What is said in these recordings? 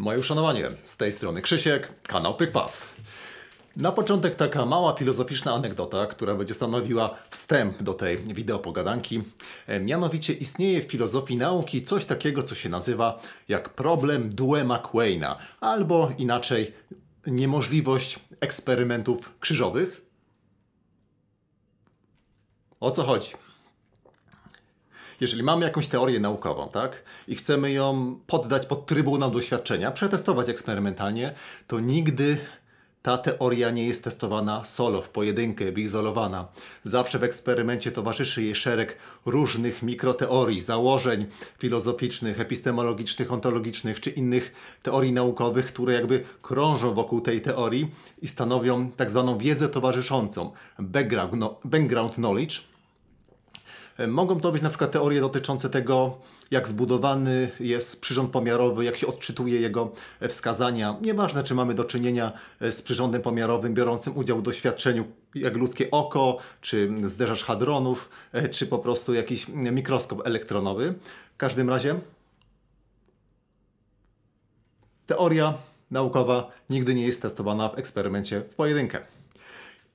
Moje uszanowanie, z tej strony Krzysiek, kanał PykPaw. Na początek taka mała filozoficzna anegdota, która będzie stanowiła wstęp do tej wideopogadanki. E, mianowicie istnieje w filozofii nauki coś takiego, co się nazywa jak problem Duema Quayna, albo inaczej niemożliwość eksperymentów krzyżowych. O co chodzi? jeżeli mamy jakąś teorię naukową, tak, i chcemy ją poddać pod trybunał doświadczenia, przetestować eksperymentalnie, to nigdy ta teoria nie jest testowana solo, w pojedynkę, wyizolowana. Zawsze w eksperymencie towarzyszy jej szereg różnych mikroteorii, założeń filozoficznych, epistemologicznych, ontologicznych czy innych teorii naukowych, które jakby krążą wokół tej teorii i stanowią tak zwaną wiedzę towarzyszącą, background, no, background knowledge, E, mogą to być na przykład teorie dotyczące tego, jak zbudowany jest przyrząd pomiarowy, jak się odczytuje jego e, wskazania. Nieważne, czy mamy do czynienia e, z przyrządem pomiarowym biorącym udział w doświadczeniu, jak ludzkie oko, czy zderzacz hadronów, czy po prostu jakiś mikroskop elektronowy. W każdym razie teoria naukowa nigdy nie jest testowana w eksperymencie w pojedynkę.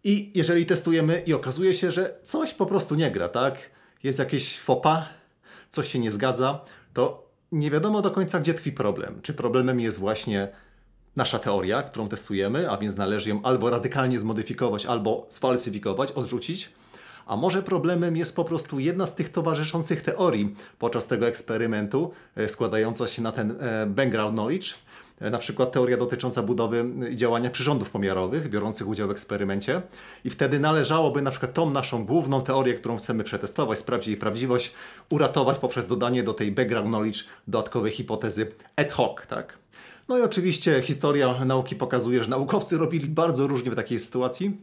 I jeżeli testujemy i okazuje się, że coś po prostu nie gra, tak? jest jakieś fopa, coś się nie zgadza, to nie wiadomo do końca, gdzie tkwi problem. Czy problemem jest właśnie nasza teoria, którą testujemy, a więc należy ją albo radykalnie zmodyfikować, albo sfalsyfikować, odrzucić. A może problemem jest po prostu jedna z tych towarzyszących teorii podczas tego eksperymentu, e, składająca się na ten e, background knowledge, E, na przykład teoria dotycząca budowy y, i działania przyrządów pomiarowych biorących udział w eksperymencie. I wtedy należałoby na przykład tą naszą główną teorię, którą chcemy przetestować, sprawdzić jej prawdziwość, uratować poprzez dodanie do tej background knowledge dodatkowej hipotezy ad hoc. Tak? No i oczywiście historia nauki pokazuje, że naukowcy robili bardzo różnie w takiej sytuacji.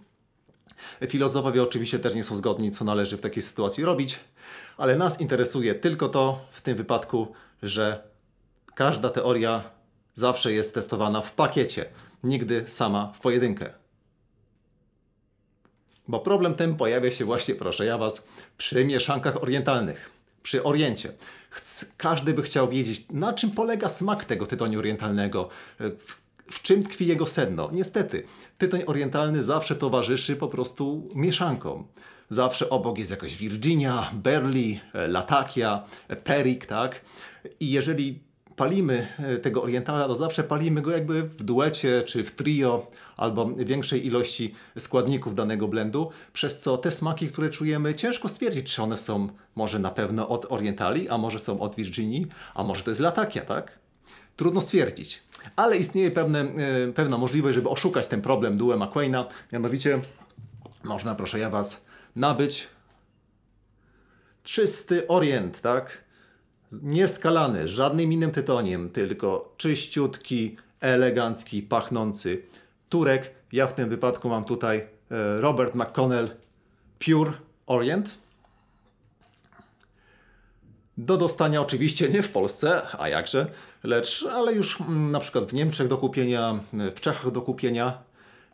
Filozofowie oczywiście też nie są zgodni, co należy w takiej sytuacji robić, ale nas interesuje tylko to w tym wypadku, że każda teoria zawsze jest testowana w pakiecie, nigdy sama w pojedynkę. Bo problem ten pojawia się właśnie, proszę ja Was, przy mieszankach orientalnych, przy Oriencie. Chc każdy by chciał wiedzieć, na czym polega smak tego tytoniu orientalnego, e, w czym tkwi jego sedno. Niestety, tytoń orientalny zawsze towarzyszy po prostu mieszankom. Zawsze obok jest jakoś Virginia, Berli, e, Latakia, e, Perik, tak? I jeżeli palimy e, tego orientala, to zawsze palimy go jakby w duecie czy w trio albo większej ilości składników danego blendu, przez co te smaki, które czujemy, ciężko stwierdzić, czy one są może na pewno od orientali, a może są od Virginii, a może to jest latakia, tak? Trudno stwierdzić. Ale istnieje pewne, yy, pewna możliwość, żeby oszukać ten problem dułem McQuaina, mianowicie można, proszę ja Was, nabyć czysty orient, tak? nieskalany żadnym innym tytoniem, tylko czyściutki, elegancki, pachnący turek. Ja w tym wypadku mam tutaj e, Robert McConnell Pure Orient. Do dostania oczywiście nie w Polsce, a jakże, lecz ale już mm, na przykład w Niemczech do kupienia, e, w Czechach do kupienia.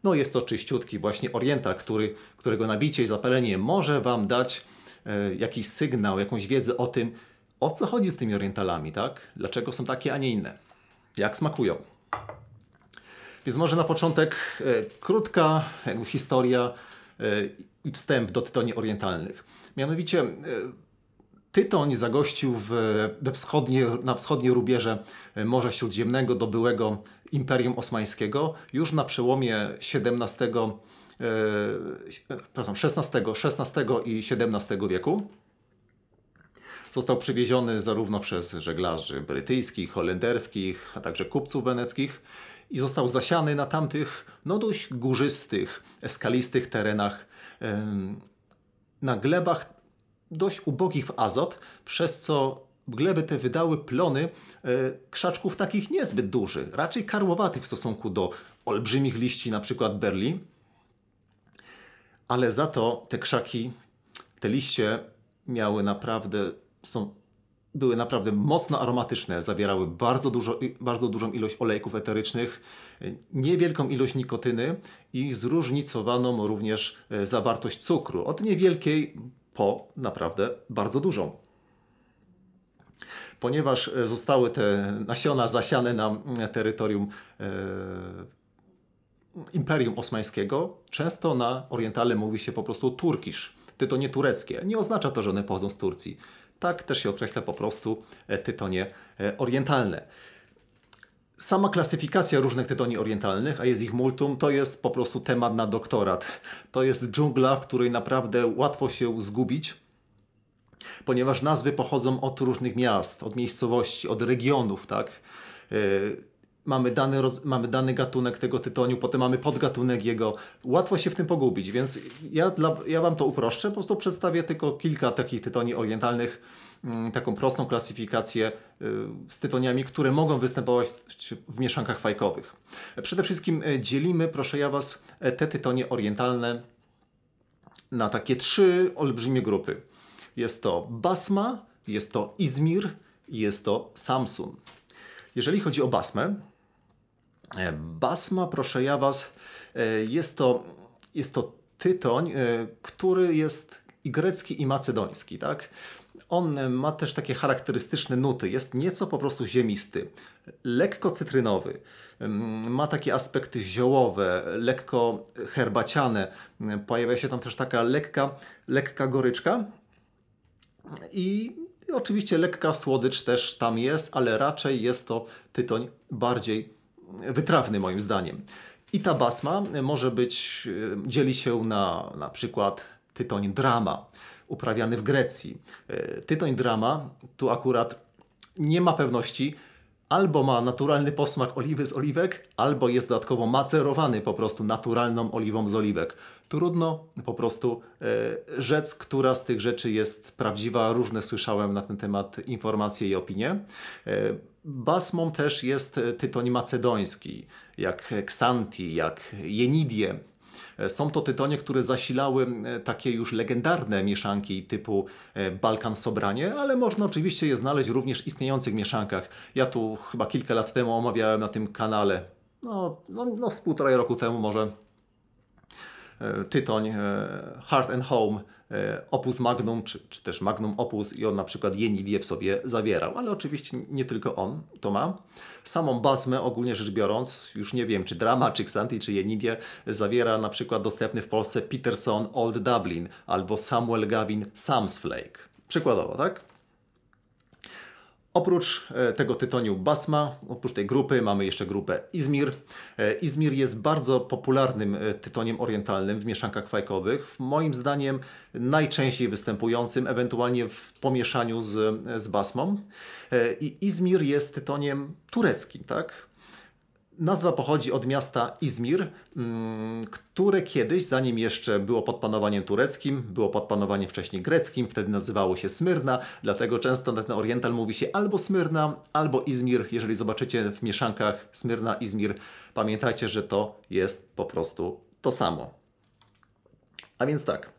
No jest to czyściutki właśnie orienta, który, którego nabicie i zapalenie może Wam dać e, jakiś sygnał, jakąś wiedzę o tym, o co chodzi z tymi orientalami, tak? Dlaczego są takie, a nie inne? Jak smakują? Więc może na początek e, krótka jakby historia e, i e, wstęp do tytoni orientalnych. Mianowicie e, tytoń zagościł w, we wschodnie, na wschodniej rubieże e, Morza Śródziemnego do byłego Imperium Osmańskiego już na przełomie XVII, e, przepraszam, XVI, XVI i XVII wieku. Został przywieziony zarówno przez żeglarzy brytyjskich, holenderskich, a także kupców weneckich i został zasiany na tamtych, no dość górzystych, skalistych terenach, na glebach dość ubogich w azot, przez co gleby te wydały plony e, krzaczków takich niezbyt dużych, raczej karłowatych w stosunku do olbrzymich liści, na przykład berli. Ale za to te krzaki, te liście miały naprawdę są, były naprawdę mocno aromatyczne, zawierały bardzo, dużo, bardzo dużą ilość olejków eterycznych, niewielką ilość nikotyny i zróżnicowaną również e, zawartość cukru od niewielkiej po naprawdę bardzo dużą ponieważ e, zostały te nasiona zasiane na mm, terytorium e, Imperium Osmańskiego, często na Orientale mówi się po prostu Turkisz. Ty to nie tureckie. Nie oznacza to, że one pochodzą z Turcji. Tak też się określa po prostu e, tytonie e, orientalne. Sama klasyfikacja różnych tytoni orientalnych, a jest ich multum, to jest po prostu temat na doktorat. To jest dżungla, w której naprawdę łatwo się zgubić, ponieważ nazwy pochodzą od różnych miast, od miejscowości, od regionów, tak? E, mamy dany, roz, mamy dany gatunek tego tytoniu, potem mamy podgatunek jego. Łatwo się w tym pogubić, więc ja, dla, ja Wam to uproszczę, po prostu przedstawię tylko kilka takich tytoni orientalnych, mm, taką prostą klasyfikację y, z tytoniami, które mogą występować w mieszankach fajkowych. Przede wszystkim e, dzielimy, proszę ja Was, e, te tytonie orientalne na takie trzy olbrzymie grupy. Jest to Basma, jest to Izmir, jest to Samsun. Jeżeli chodzi o Basmę, E, Basma, proszę ja Was, e, jest to, jest to tytoń, e, który jest i grecki, i macedoński, tak? On ma też takie charakterystyczne nuty, jest nieco po prostu ziemisty, lekko cytrynowy, ma takie aspekty ziołowe, lekko herbaciane, pojawia się tam też taka lekka, lekka goryczka i oczywiście lekka słodycz też tam jest, ale raczej jest to tytoń bardziej wytrawny moim zdaniem. I ta basma może być, e, dzieli się na na przykład tytoń drama uprawiany w Grecji. E, tytoń drama tu akurat nie ma pewności, albo ma naturalny posmak oliwy z oliwek, albo jest dodatkowo macerowany po prostu naturalną oliwą z oliwek. Trudno po prostu e, rzec, która z tych rzeczy jest prawdziwa. Różne słyszałem na ten temat informacje i opinie. Basmą też jest e, tytoń macedoński, jak Xanti, jak Jenidie. E, są to tytonie, które zasilały e, takie już legendarne mieszanki typu Balkan Sobranie, ale można oczywiście je znaleźć również w istniejących mieszankach. Ja tu chyba kilka lat temu omawiałem na tym kanale, no, no, no z półtorej roku temu może E, tytoń e, Heart and Home e, opus magnum, czy, czy też magnum opus i on na przykład w sobie zawierał, ale oczywiście nie tylko on to ma. Samą basmę ogólnie rzecz biorąc, już nie wiem czy Drama, czy Xanti, czy Jenilie zawiera na przykład dostępny w Polsce Peterson Old Dublin albo Samuel Gavin samsflake. Przykładowo, tak? Oprócz e, tego tytoniu Basma, oprócz tej grupy mamy jeszcze grupę Izmir. E, Izmir jest bardzo popularnym e, tytoniem orientalnym w mieszankach fajkowych. Moim zdaniem najczęściej występującym, ewentualnie w pomieszaniu z, z Basmą. I Izmir jest tytoniem tureckim, tak? Nazwa pochodzi od miasta Izmir, mm, które kiedyś, zanim jeszcze było pod panowaniem tureckim, było pod panowaniem wcześniej greckim, wtedy nazywało się Smyrna, dlatego często na ten Oriental mówi się albo Smyrna, albo Izmir. Jeżeli zobaczycie w mieszankach Smyrna, Izmir, pamiętajcie, że to jest po prostu to samo. A więc tak.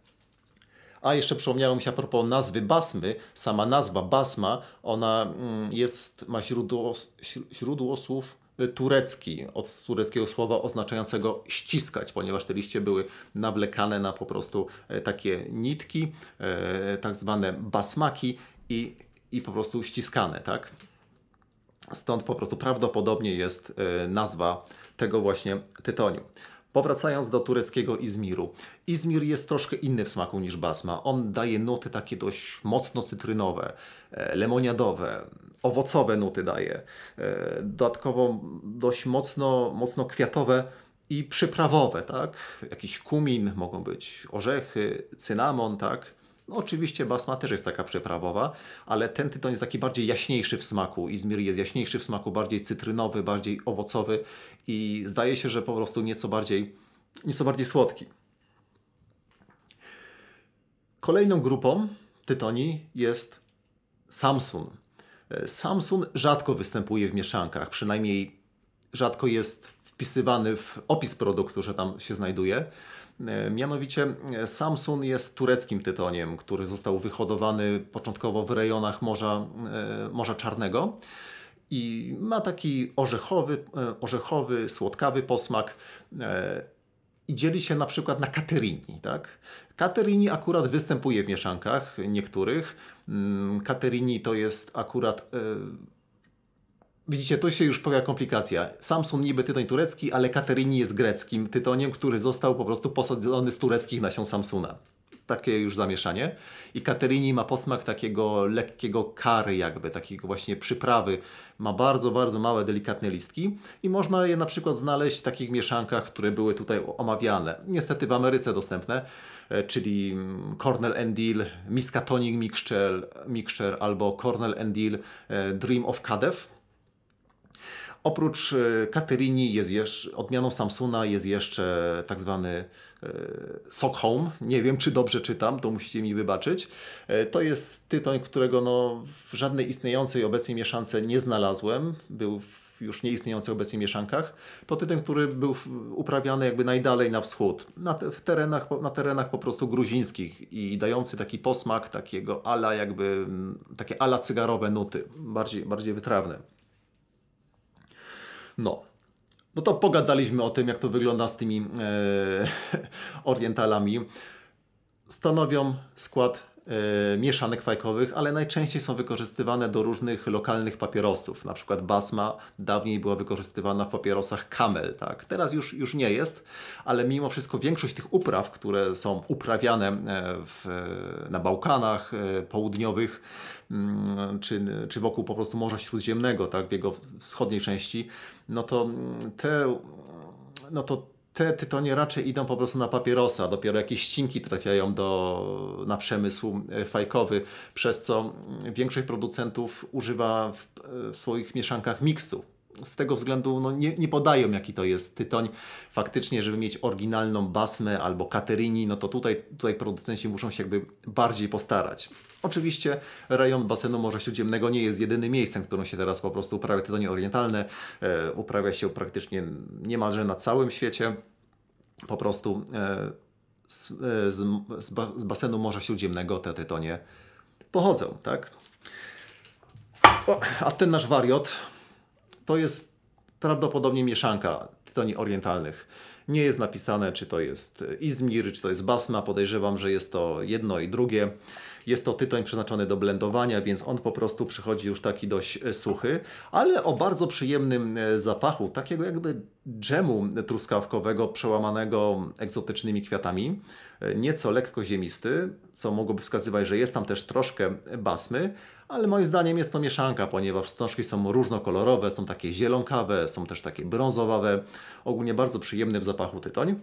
A jeszcze przypomniało mi się a propos nazwy basmy. Sama nazwa basma, ona mm, jest, ma źródło, źródło słów turecki, od tureckiego słowa oznaczającego ściskać, ponieważ te liście były nawlekane na po prostu e, takie nitki, e, tak zwane basmaki i, i po prostu ściskane, tak? Stąd po prostu prawdopodobnie jest e, nazwa tego właśnie tytoniu. Powracając do tureckiego Izmiru. Izmir jest troszkę inny w smaku niż basma. On daje nuty takie dość mocno cytrynowe, e, lemoniadowe, owocowe nuty daje. E, dodatkowo dość mocno, mocno kwiatowe i przyprawowe, tak? Jakiś kumin, mogą być orzechy, cynamon, tak? No, oczywiście basma też jest taka przyprawowa, ale ten tytoń jest taki bardziej jaśniejszy w smaku. Izmir jest jaśniejszy w smaku, bardziej cytrynowy, bardziej owocowy i zdaje się, że po prostu nieco bardziej, nieco bardziej słodki. Kolejną grupą tytoni jest Samsun. E, Samsun rzadko występuje w mieszankach, przynajmniej rzadko jest wpisywany w opis produktu, że tam się znajduje. E, mianowicie e, Samsung jest tureckim tytoniem, który został wyhodowany początkowo w rejonach Morza, e, Morza Czarnego i ma taki orzechowy, orzechowy, słodkawy posmak i dzieli się na przykład na Katerini. Tak? Katerini akurat występuje w mieszankach niektórych. Mm, Katerini to jest akurat Widzicie, tu się już pojawia komplikacja. Samsung niby tytoń turecki, ale Katerini jest greckim tytoniem, który został po prostu posadzony z tureckich nasion Samsuna. Takie już zamieszanie. I Katerini ma posmak takiego lekkiego kary jakby, takiego właśnie przyprawy. Ma bardzo, bardzo małe, delikatne listki i można je na przykład znaleźć w takich mieszankach, które były tutaj omawiane. Niestety w Ameryce dostępne, e, czyli mm, Cornell and Deal, Miskatonic Mixture, Mixture albo Cornell and Deal e, Dream of Cadef. Oprócz e, Katerini jest jeszcze, odmianą Samsuna jest jeszcze tak zwany e, Sockholm. Nie wiem, czy dobrze czytam, to musicie mi wybaczyć. E, to jest tytoń, którego no, w żadnej istniejącej obecnie mieszance nie znalazłem. Był w już nieistniejących obecnie mieszankach, to tytoń, który był uprawiany jakby najdalej na wschód, na, te, w terenach, na terenach po prostu gruzińskich i dający taki posmak takiego ala jakby, takie ala cygarowe nuty, bardziej, bardziej wytrawne. No. No to pogadaliśmy o tym, jak to wygląda z tymi e, orientalami. Stanowią skład E, mieszanek fajkowych, ale najczęściej są wykorzystywane do różnych lokalnych papierosów. Na przykład basma dawniej była wykorzystywana w papierosach kamel, tak? Teraz już, już nie jest, ale mimo wszystko większość tych upraw, które są uprawiane e, w, na Bałkanach e, południowych, mm, czy, czy wokół po prostu Morza Śródziemnego, tak, w jego wschodniej części, no to mm, te, no to te tytonie raczej idą po prostu na papierosa, dopiero jakieś ścinki trafiają do, na przemysł e, fajkowy, przez co większość producentów używa w, e, w swoich mieszankach miksu z tego względu no, nie, nie podają, jaki to jest tytoń. Faktycznie, żeby mieć oryginalną basmę albo katerini, no to tutaj, tutaj producenci muszą się jakby bardziej postarać. Oczywiście rejon basenu Morza Śródziemnego nie jest jedynym miejscem, w którym się teraz po prostu uprawia tytonie orientalne. E, uprawia się praktycznie niemalże na całym świecie. Po prostu e, z, e, z, z basenu Morza Śródziemnego te tytonie pochodzą, tak? O, a ten nasz wariot to jest prawdopodobnie mieszanka tytoni orientalnych. Nie jest napisane, czy to jest e, Izmir, czy to jest Basma. Podejrzewam, że jest to jedno i drugie. Jest to tytoń przeznaczony do blendowania, więc on po prostu przychodzi już taki dość e, suchy, ale o bardzo przyjemnym e, zapachu, takiego jakby dżemu truskawkowego przełamanego egzotycznymi kwiatami, nieco lekko ziemisty, co mogłoby wskazywać, że jest tam też troszkę basmy, ale moim zdaniem jest to mieszanka, ponieważ wstążki są różnokolorowe, są takie zielonkawe, są też takie brązowawe, ogólnie bardzo przyjemny w zapachu tytoń.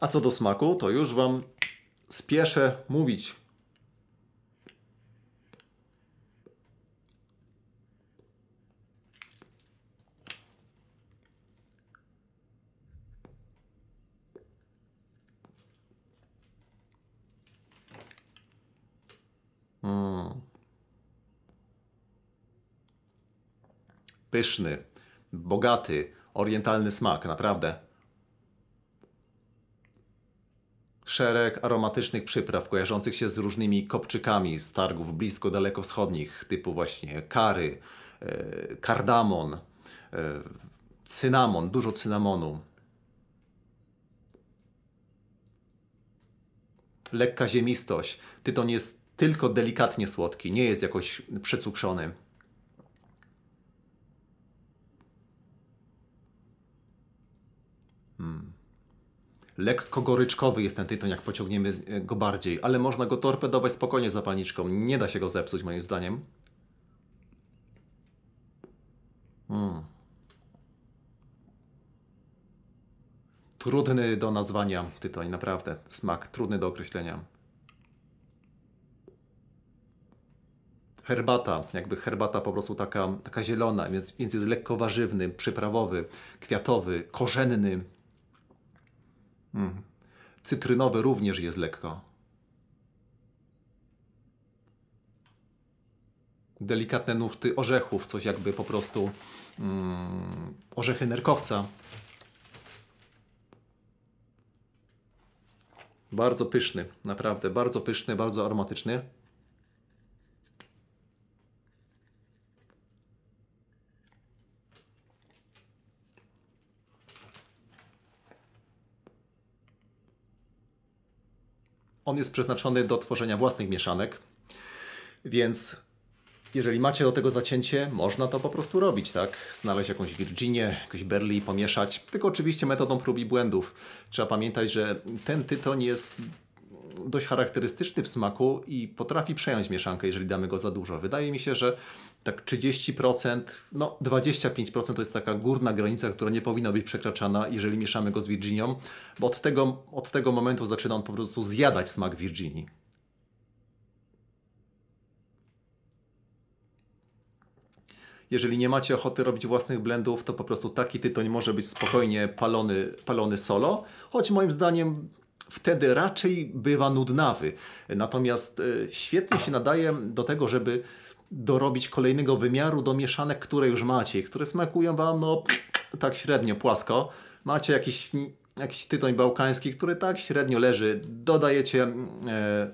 A co do smaku, to już Wam spieszę mówić. Mm. pyszny, bogaty, orientalny smak, naprawdę. Szereg aromatycznych przypraw kojarzących się z różnymi kopczykami z targów blisko daleko wschodnich, typu właśnie kary, e, kardamon, e, cynamon, dużo cynamonu. Lekka ziemistość. Tyton jest tylko delikatnie słodki, nie jest jakoś przecukrzony. Hmm. Lekko goryczkowy jest ten tytoń, jak pociągniemy e, go bardziej, ale można go torpedować spokojnie zapalniczką. Nie da się go zepsuć, moim zdaniem. Hmm. Trudny do nazwania tytoń, naprawdę. Smak trudny do określenia. herbata, jakby herbata po prostu taka, taka zielona, więc, więc jest lekko warzywny, przyprawowy, kwiatowy, korzenny, Mm. Cytrynowy również jest lekko. Delikatne nuty orzechów, coś jakby po prostu mm, orzechy nerkowca. Bardzo pyszny, naprawdę, bardzo pyszny, bardzo aromatyczny. On jest przeznaczony do tworzenia własnych mieszanek, więc jeżeli macie do tego zacięcie, można to po prostu robić, tak? Znaleźć jakąś Virginię, jakąś Berli, pomieszać. Tylko oczywiście metodą prób i błędów. Trzeba pamiętać, że ten tytoń jest dość charakterystyczny w smaku i potrafi przejąć mieszankę, jeżeli damy go za dużo. Wydaje mi się, że tak 30%, no 25% to jest taka górna granica, która nie powinna być przekraczana, jeżeli mieszamy go z Virginią, bo od tego, od tego momentu zaczyna on po prostu zjadać smak Virginii. Jeżeli nie macie ochoty robić własnych blendów, to po prostu taki tytoń może być spokojnie palony, palony solo, choć moim zdaniem wtedy raczej bywa nudnawy. Natomiast e, świetnie się nadaje do tego, żeby dorobić kolejnego wymiaru do mieszanek, które już macie, które smakują Wam no tak średnio, płasko. Macie jakiś, jakiś tytoń bałkański, który tak średnio leży. Dodajecie e,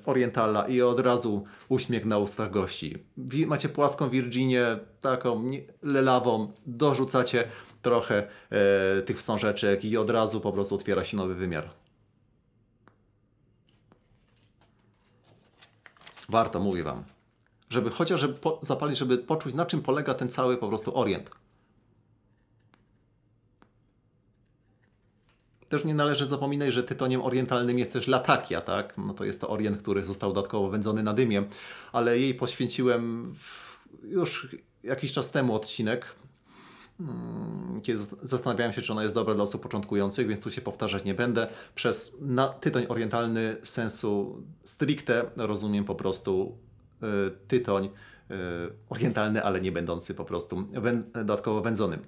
orientala i od razu uśmiech na ustach gości. macie płaską Virginię, taką lelawą, dorzucacie trochę e, tych wstążeczek i od razu po prostu otwiera się nowy wymiar. Warto, mówię Wam. Żeby chociaż żeby po, zapalić, żeby poczuć, na czym polega ten cały po prostu orient. Też nie należy zapominać, że tytoniem orientalnym jest też Latakia, tak? No to jest to orient, który został dodatkowo wędzony na dymie, ale jej poświęciłem już jakiś czas temu odcinek, Hmm, kiedy zastanawiałem się, czy ona jest dobra dla osób początkujących, więc tu się powtarzać nie będę. Przez na, tytoń orientalny sensu stricte rozumiem po prostu e, tytoń e, orientalny, ale nie będący po prostu węd dodatkowo wędzonym.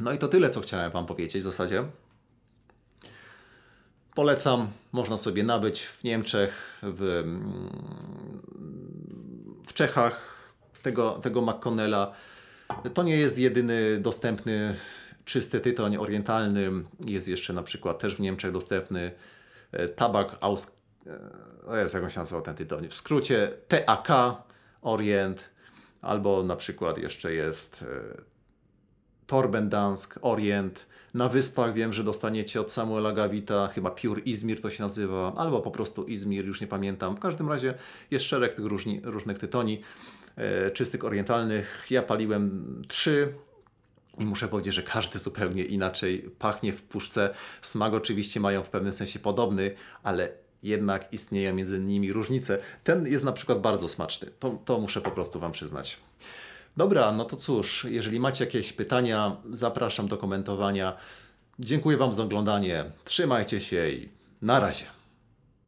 No i to tyle, co chciałem Wam powiedzieć w zasadzie. Polecam, można sobie nabyć w Niemczech, w mm, Czechach tego, tego McConnella. To nie jest jedyny dostępny czysty tytoń orientalny. Jest jeszcze na przykład też w Niemczech dostępny e, tabak aus... E, jest jakąś nazwę ten tytoń. W skrócie TAK Orient. Albo na przykład jeszcze jest e, Torbendansk, Orient. Na wyspach wiem, że dostaniecie od Samuela Gawita, chyba Piór Izmir to się nazywa, albo po prostu Izmir, już nie pamiętam. W każdym razie jest szereg tych różni, różnych tytoni e, czystych orientalnych. Ja paliłem trzy, i muszę powiedzieć, że każdy zupełnie inaczej pachnie w puszce. Smak oczywiście mają w pewnym sensie podobny, ale jednak istnieją między nimi różnice. Ten jest na przykład bardzo smaczny. To, to muszę po prostu Wam przyznać. Dobra, no to cóż, jeżeli macie jakieś pytania, zapraszam do komentowania. Dziękuję Wam za oglądanie. Trzymajcie się i na razie.